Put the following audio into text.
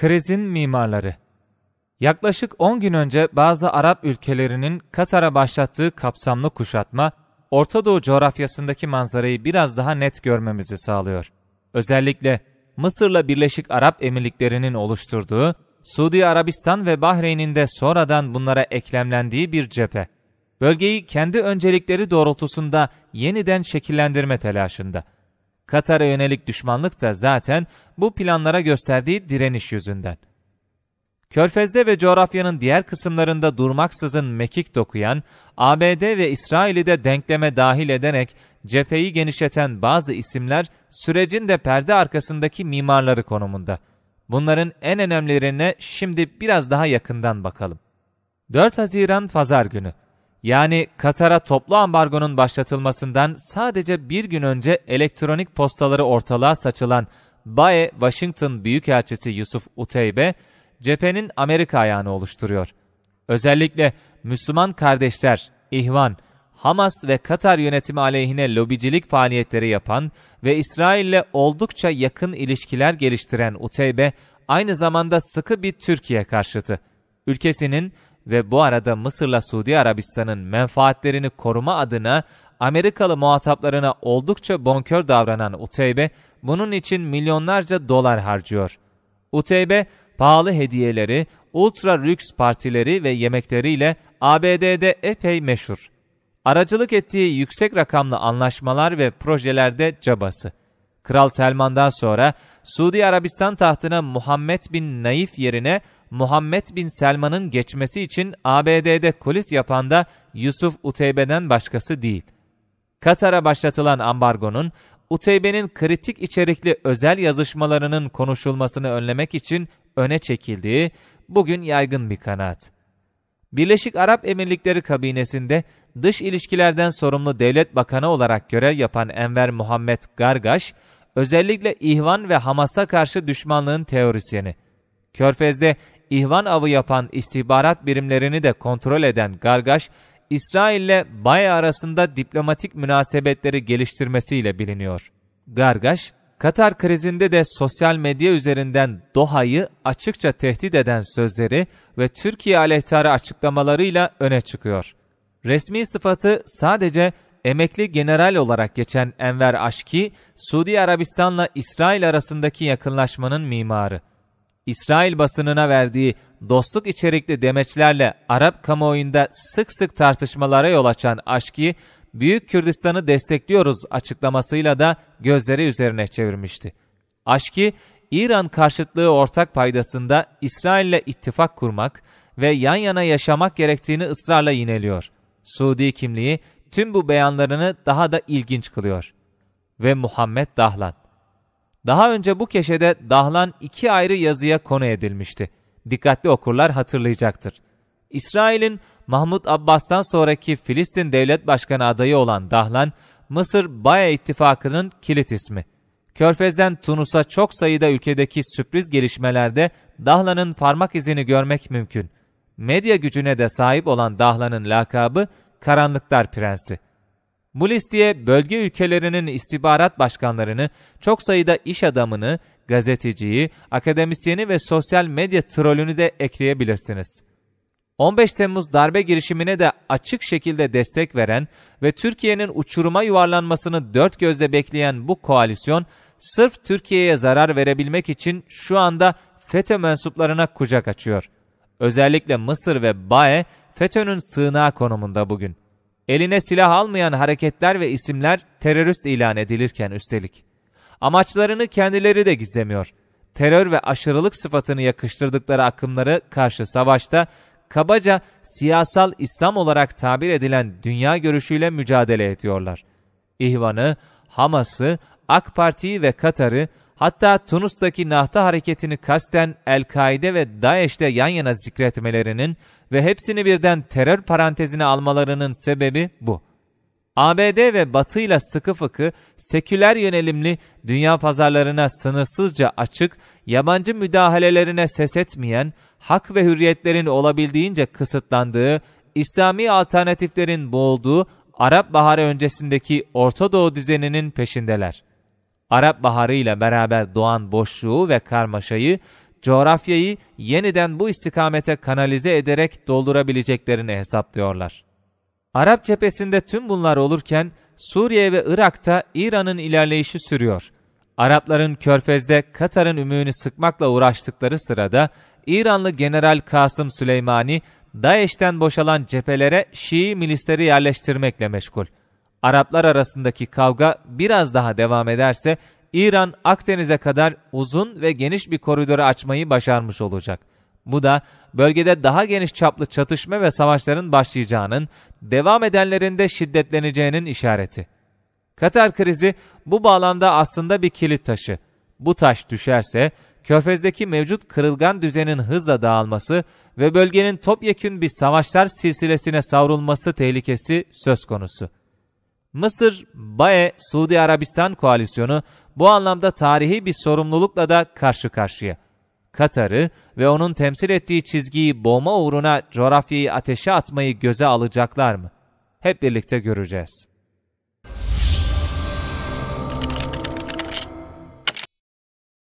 Krizin mimarları. Yaklaşık 10 gün önce bazı Arap ülkelerinin Katar'a başlattığı kapsamlı kuşatma, Orta Doğu coğrafyasındaki manzarayı biraz daha net görmemizi sağlıyor. Özellikle Mısır'la Birleşik Arap Emirlikleri'nin oluşturduğu, Suudi Arabistan ve Bahreyn'in de sonradan bunlara eklemlendiği bir cephe. Bölgeyi kendi öncelikleri doğrultusunda yeniden şekillendirme telaşında.'' Katar'a yönelik düşmanlık da zaten bu planlara gösterdiği direniş yüzünden. Körfez'de ve coğrafyanın diğer kısımlarında durmaksızın mekik dokuyan, ABD ve İsrail'i de denkleme dahil ederek cepheyi genişleten bazı isimler sürecin de perde arkasındaki mimarları konumunda. Bunların en önemlilerine şimdi biraz daha yakından bakalım. 4 Haziran Pazar günü yani Katar'a toplu ambargonun başlatılmasından sadece bir gün önce elektronik postaları ortalığa saçılan Bae Washington Büyükelçisi Yusuf Uteybe, cephenin Amerika ayağını oluşturuyor. Özellikle Müslüman kardeşler, İhvan, Hamas ve Katar yönetimi aleyhine lobicilik faaliyetleri yapan ve İsrail'le oldukça yakın ilişkiler geliştiren Uteybe, aynı zamanda sıkı bir Türkiye karşıtı. Ülkesinin ve bu arada Mısır'la Suudi Arabistan'ın menfaatlerini koruma adına Amerikalı muhataplarına oldukça bonkör davranan Uteybe, bunun için milyonlarca dolar harcıyor. Uteybe, pahalı hediyeleri, ultra lüks partileri ve yemekleriyle ABD'de epey meşhur. Aracılık ettiği yüksek rakamlı anlaşmalar ve projelerde cabası. Kral Selman'dan sonra Suudi Arabistan tahtına Muhammed bin Naif yerine Muhammed bin Selman'ın geçmesi için ABD'de kulis yapan da Yusuf Uteybe'den başkası değil. Katar'a başlatılan ambargonun Uteybe'nin kritik içerikli özel yazışmalarının konuşulmasını önlemek için öne çekildiği bugün yaygın bir kanaat. Birleşik Arap Emirlikleri kabinesinde dış ilişkilerden sorumlu devlet bakanı olarak görev yapan Enver Muhammed Gargaş, özellikle İhvan ve Hamas'a karşı düşmanlığın teorisyeni. Körfez'de İhvan avı yapan istihbarat birimlerini de kontrol eden Gargaş, ile Bay arasında diplomatik münasebetleri geliştirmesiyle biliniyor. Gargaş, Katar krizinde de sosyal medya üzerinden Doha'yı açıkça tehdit eden sözleri ve Türkiye aleyhtarı açıklamalarıyla öne çıkıyor. Resmi sıfatı sadece Emekli general olarak geçen Enver Aşki, Suudi Arabistan'la İsrail arasındaki yakınlaşmanın mimarı. İsrail basınına verdiği dostluk içerikli demeçlerle Arap kamuoyunda sık sık tartışmalara yol açan Aşki, Büyük Kürdistan'ı destekliyoruz açıklamasıyla da gözleri üzerine çevirmişti. Aşki, İran karşıtlığı ortak paydasında İsrail'le ittifak kurmak ve yan yana yaşamak gerektiğini ısrarla yineliyor. Suudi kimliği tüm bu beyanlarını daha da ilginç kılıyor. Ve Muhammed Dahlan. Daha önce bu keşede Dahlan iki ayrı yazıya konu edilmişti. Dikkatli okurlar hatırlayacaktır. İsrail'in Mahmut Abbas'tan sonraki Filistin devlet başkanı adayı olan Dahlan, Mısır Baya İttifakı'nın kilit ismi. Körfez'den Tunus'a çok sayıda ülkedeki sürpriz gelişmelerde Dahlan'ın parmak izini görmek mümkün. Medya gücüne de sahip olan Dahlan'ın lakabı Karanlıklar Prensi. Mulis diye bölge ülkelerinin istihbarat başkanlarını, çok sayıda iş adamını, gazeteciyi, akademisyeni ve sosyal medya trolünü de ekleyebilirsiniz. 15 Temmuz darbe girişimine de açık şekilde destek veren ve Türkiye'nin uçuruma yuvarlanmasını dört gözle bekleyen bu koalisyon, sırf Türkiye'ye zarar verebilmek için şu anda FETÖ mensuplarına kucak açıyor. Özellikle Mısır ve BAE FETÖ'nün sığınağı konumunda bugün. Eline silah almayan hareketler ve isimler terörist ilan edilirken üstelik. Amaçlarını kendileri de gizlemiyor. Terör ve aşırılık sıfatını yakıştırdıkları akımları karşı savaşta kabaca siyasal İslam olarak tabir edilen dünya görüşüyle mücadele ediyorlar. İhvan'ı, Hamas'ı, AK Parti'yi ve Katar'ı hatta Tunus'taki nahta hareketini kasten El-Kaide ve DAEŞ'te yan yana zikretmelerinin ve hepsini birden terör parantezine almalarının sebebi bu. ABD ve Batı ile sıkı fıkı, seküler yönelimli, dünya pazarlarına sınırsızca açık, yabancı müdahalelerine ses etmeyen, hak ve hürriyetlerin olabildiğince kısıtlandığı, İslami alternatiflerin boğulduğu Arap Baharı öncesindeki Orta Doğu düzeninin peşindeler. Arap Baharı ile beraber doğan boşluğu ve karmaşayı, coğrafyayı yeniden bu istikamete kanalize ederek doldurabileceklerini hesaplıyorlar. Arap cephesinde tüm bunlar olurken Suriye ve Irak'ta İran'ın ilerleyişi sürüyor. Arapların Körfez'de Katar'ın ümüğünü sıkmakla uğraştıkları sırada İranlı General Kasım Süleymani, Daesh'ten boşalan cephelere Şii milisleri yerleştirmekle meşgul. Araplar arasındaki kavga biraz daha devam ederse İran Akdeniz'e kadar uzun ve geniş bir koridoru açmayı başarmış olacak. Bu da bölgede daha geniş çaplı çatışma ve savaşların başlayacağının, devam edenlerinde şiddetleneceğinin işareti. Katar krizi bu bağlamda aslında bir kilit taşı. Bu taş düşerse Körfez'deki mevcut kırılgan düzenin hızla dağılması ve bölgenin topyekün bir savaşlar silsilesine savrulması tehlikesi söz konusu. Mısır, BAE, Suudi Arabistan koalisyonu bu anlamda tarihi bir sorumlulukla da karşı karşıya. Katar'ı ve onun temsil ettiği çizgiyi boğma uğruna coğrafyayı ateşe atmayı göze alacaklar mı? Hep birlikte göreceğiz.